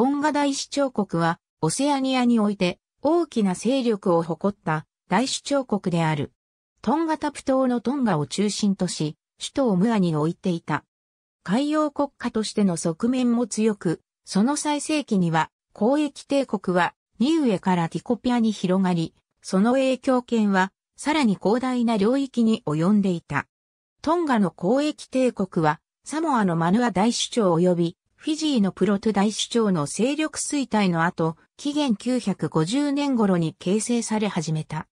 トンガ大主張国は、オセアニアにおいて大きな勢力を誇った大主張国である。トンガタプ島のトンガを中心とし、首都をムアに置いていた。海洋国家としての側面も強く、その最盛期には交易帝国はニウエからティコピアに広がり、その影響圏はさらに広大な領域に及んでいた。トンガの交易帝国はサモアのマヌア大主長及びフィジーのプロトゥ大首長の勢力衰退の後、紀元950年頃に形成され始めた。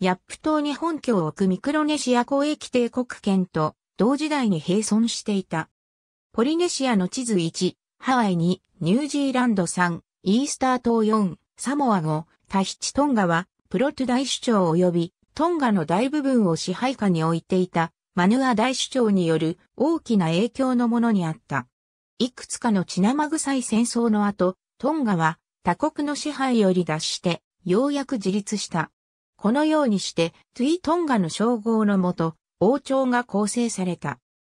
ヤップ島に本拠を置くミクロネシア公益帝国圏と同時代に並存していた。ポリネシアの地図1、ハワイ2、ニュージーランド3、イースター島4、サモア5、タヒチトンガは、プロトゥ大首長及び、トンガの大部分を支配下に置いていた、マヌア大首長による大きな影響のものにあった。いくつかの血生臭い戦争の後、トンガは他国の支配より脱して、ようやく自立した。このようにして、トゥイトンガの称号のもと、王朝が構成された。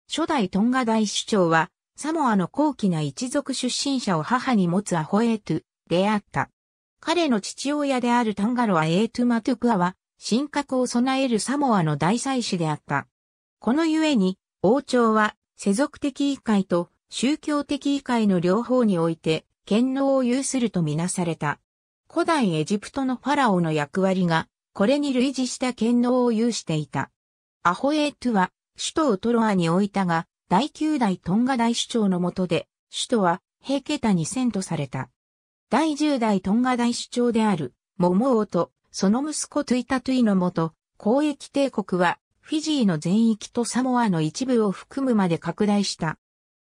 初代トンガ大首長は、サモアの高貴な一族出身者を母に持つアホエートであった。彼の父親であるタンガロア・エートゥマトゥプアは、神格を備えるサモアの大祭司であった。このゆえに、王朝は世俗的一界と宗教的異界の両方において、権能を有するとみなされた。古代エジプトのファラオの役割が、これに類似した権能を有していた。アホエートゥは、首都をトロアに置いたが、第9代トンガ大首長の下で、首都は平家谷遷とされた。第10代トンガ大首長である、モモオと、その息子トゥイタトゥイの下、交易帝国は、フィジーの全域とサモアの一部を含むまで拡大した。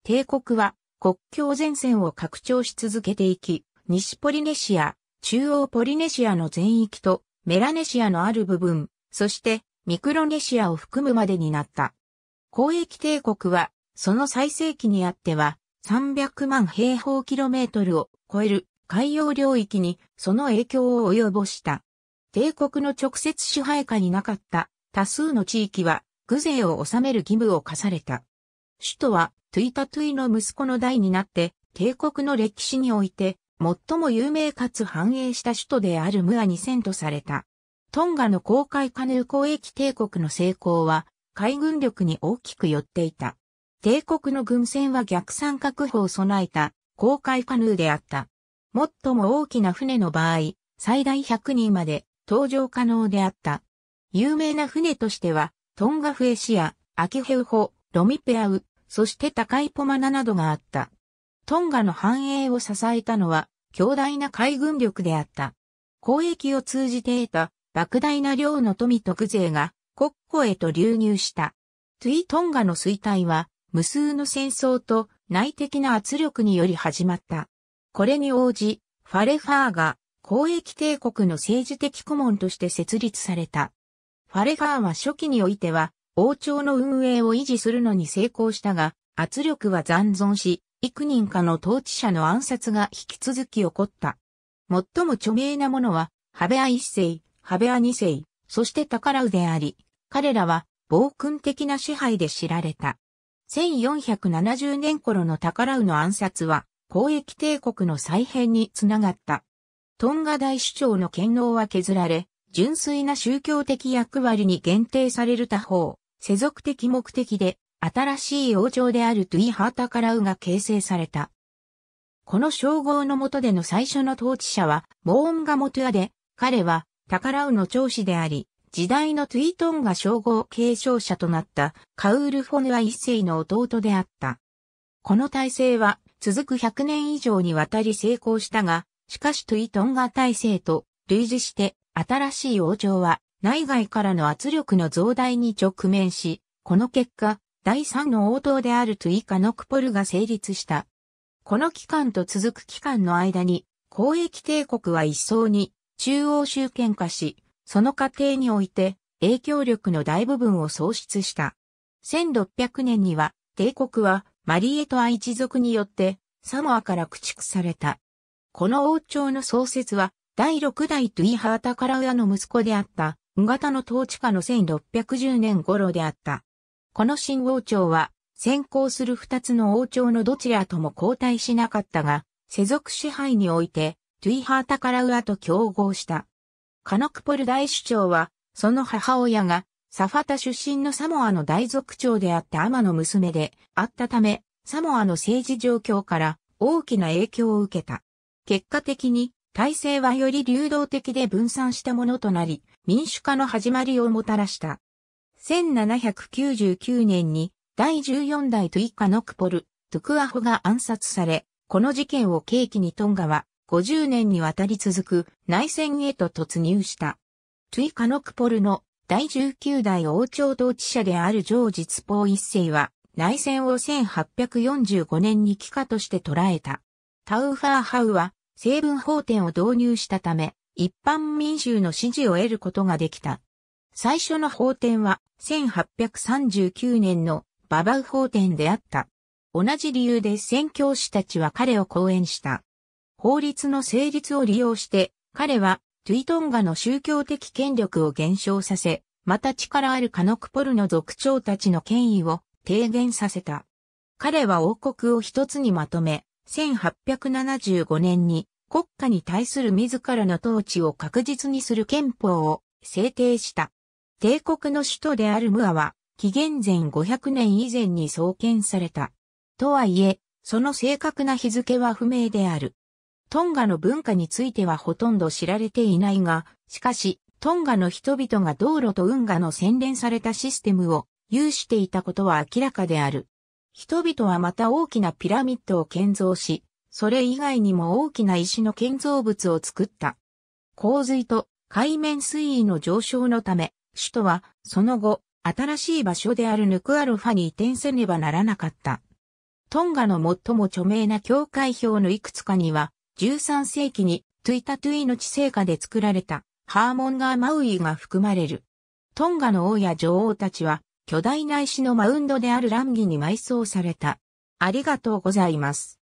帝国は国境前線を拡張し続けていき、西ポリネシア、中央ポリネシアの全域とメラネシアのある部分、そしてミクロネシアを含むまでになった。交易帝国はその最盛期にあっては300万平方キロメートルを超える海洋領域にその影響を及ぼした。帝国の直接支配下になかった多数の地域は、具税を納める義務を課された。首都はトゥイタトゥイの息子の代になって、帝国の歴史において、最も有名かつ繁栄した首都であるムアに遷都された。トンガの公開カヌー交易帝国の成功は、海軍力に大きく寄っていた。帝国の軍船は逆三角砲を備えた、公開カヌーであった。最も大きな船の場合、最大100人まで、搭乗可能であった。有名な船としては、トンガフエシア、アキヘウホ、ロミペアウ、そして高いポマナなどがあった。トンガの繁栄を支えたのは強大な海軍力であった。交易を通じて得た莫大な量の富特税が国庫へと流入した。トゥイトンガの衰退は無数の戦争と内的な圧力により始まった。これに応じ、ファレファーが交易帝国の政治的顧問として設立された。ファレファーは初期においては王朝の運営を維持するのに成功したが、圧力は残存し、幾人かの統治者の暗殺が引き続き起こった。最も著名なものは、ハベア一世、ハベア二世、そして宝であり、彼らは暴君的な支配で知られた。1470年頃の宝の暗殺は、交易帝国の再編につながった。トンガ大首長の権能は削られ、純粋な宗教的役割に限定される他方、世俗的目的で、新しい王朝であるトゥイ・ハータカラウが形成された。この称号の下での最初の統治者は、モーンガモトゥアで、彼は、タカラウの長子であり、時代のトゥイトンが称号継承者となったカウール・フォヌア一世の弟であった。この体制は続く100年以上にわたり成功したが、しかしトゥイトンガ体制と類似して新しい王朝は内外からの圧力の増大に直面し、この結果、第三の応答であるトゥイカノクポルが成立した。この期間と続く期間の間に、公益帝国は一層に中央集権化し、その過程において影響力の大部分を喪失した。1600年には帝国はマリエトア一族によってサモアから駆逐された。この王朝の創設は第六代トゥイハータカラウアの息子であった宇方の統治下の1610年頃であった。この新王朝は、先行する二つの王朝のどちらとも交代しなかったが、世俗支配において、トゥイハータカラウアと競合した。カノクポル大首長は、その母親が、サファタ出身のサモアの大族長であったアマの娘であったため、サモアの政治状況から大きな影響を受けた。結果的に、体制はより流動的で分散したものとなり、民主化の始まりをもたらした。1799年に第14代トゥイカノクポル、トゥクアホが暗殺され、この事件を契機にトンガは50年にわたり続く内戦へと突入した。トゥイカノクポルの第19代王朝統治者であるジョージ・ツポー一世は内戦を1845年に帰化として捉えた。タウファーハウは成分法典を導入したため、一般民衆の支持を得ることができた。最初の法典は1839年のババウ法典であった。同じ理由で宣教師たちは彼を講演した。法律の成立を利用して彼はトゥイトンガの宗教的権力を減少させ、また力あるカノクポルの族長たちの権威を低減させた。彼は王国を一つにまとめ、1875年に国家に対する自らの統治を確実にする憲法を制定した。帝国の首都であるムアは、紀元前500年以前に創建された。とはいえ、その正確な日付は不明である。トンガの文化についてはほとんど知られていないが、しかし、トンガの人々が道路と運河の洗練されたシステムを有していたことは明らかである。人々はまた大きなピラミッドを建造し、それ以外にも大きな石の建造物を作った。洪水と海面水位の上昇のため、首都はその後、新しい場所であるヌクアルファに移転せねばならなかった。トンガの最も著名な教会表のいくつかには、13世紀にトゥイタトゥイの地聖下で作られたハーモンガーマウイが含まれる。トンガの王や女王たちは巨大な石のマウンドであるランギに埋葬された。ありがとうございます。